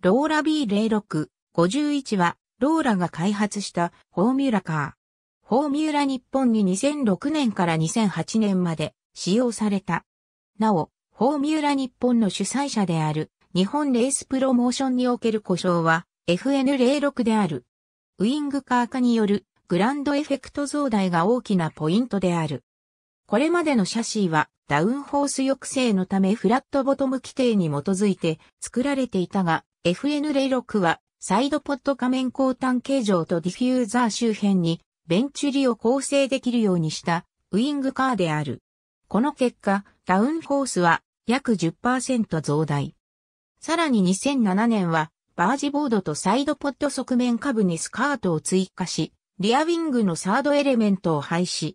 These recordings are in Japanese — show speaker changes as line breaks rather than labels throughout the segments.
ローラ B06、
51は、ローラが開発したフォーミュラカー。フォーミュラ日本に2006年から2008年まで使用された。なお、フォーミュラ日本の主催者である日本レースプロモーションにおける故障は FN06 である。ウィングカー化によるグランドエフェクト増大が大きなポイントである。これまでのシャシーはダウンホース抑制のためフラットボトム規定に基づいて作られていたが、FN06 はサイドポッド仮面交換形状とディフューザー周辺にベンチュリを構成できるようにしたウィングカーである。この結果、ダウンフォースは約10%増大。さらに2007年はバージボードとサイドポッド側面下部にスカートを追加し、リアウィングのサードエレメントを廃止。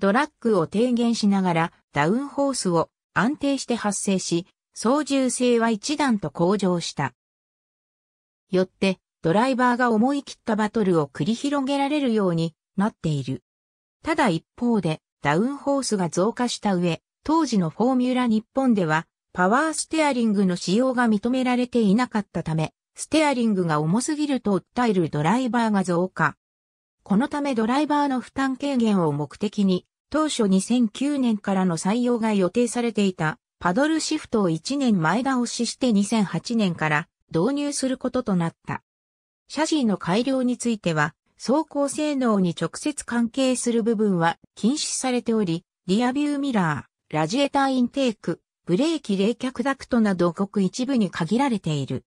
ドラッグを低減しながらダウンフォースを安定して発生し、操縦性は一段と向上した。よってドライバーが思い切ったバトルを繰り広げられるようになっている。ただ一方でダウンホースが増加した上、当時のフォーミュラ日本ではパワーステアリングの使用が認められていなかったため、ステアリングが重すぎると訴えるドライバーが増加。このためドライバーの負担軽減を目的に、当初2009年からの採用が予定されていたパドルシフトを1年前倒しして2008年から導入することとなった。シーの改良については、走行性能に直接関係する部分は禁止されており、リアビューミラー、ラジエターインテーク、ブレーキ冷却ダクトなどごく一部に限られている。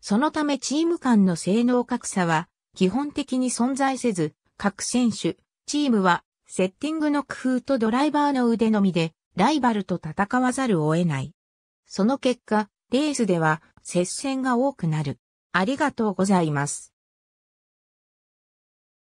そのためチーム間の性能格差は基本的に存在せず、各選手、チームはセッティングの工夫とドライバーの腕のみでライバルと戦わざるを得ない。その結果、レースでは接戦が多くなる。ありがと
うございます。